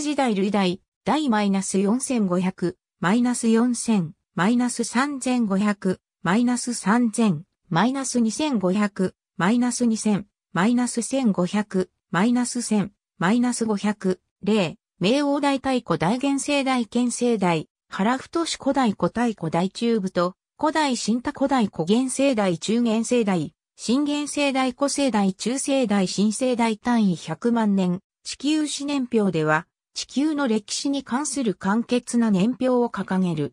時代類代、代マイナス4500、マイナス4000、マイナス3500、マイナス3000、マイナス2500、マイナス2000、マイナス1500、マイナス1000、マイナス500、0、明王大太鼓大元世代県世代、原太子古代古太古大中部と、古代新太古代古元世代中元世代、新元世代古世代中世代新世代単位100万年、地球史年表では、地球の歴史に関する簡潔な年表を掲げる。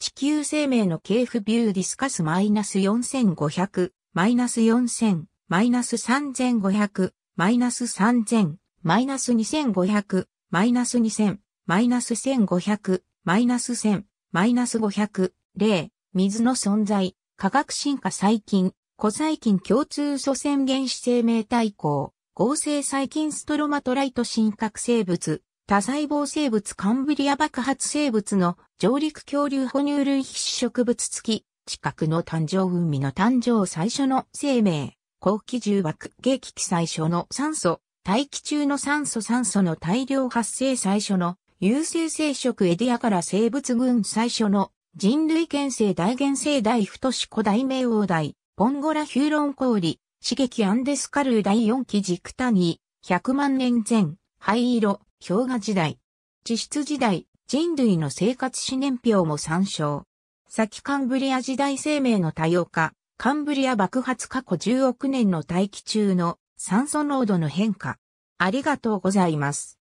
地球生命の系譜ビューディスカスマイナス4500、マイナス4000、マイナス3500、マイナス3000、マイナス2500、マイナス2000、マイナス1500、マイナス1000、マイナス500、例、水の存在、化学進化細菌、古細菌共通祖先原始生命体項。合成細菌ストロマトライト真核生物、多細胞生物カンブリア爆発生物の上陸恐竜哺乳類必植物付き、近くの誕生海の誕生最初の生命、後期重爆景気期最初の酸素、大気中の酸素酸素の大量発生最初の有性生殖エディアから生物群最初の人類県生大原生大太子古代名王大、ポンゴラヒューロン氷、刺激アンデスカルー第4期軸谷、100万年前、灰色、氷河時代、地質時代、人類の生活史年表も参照。先カンブリア時代生命の多様化、カンブリア爆発過去10億年の大気中の酸素濃度の変化。ありがとうございます。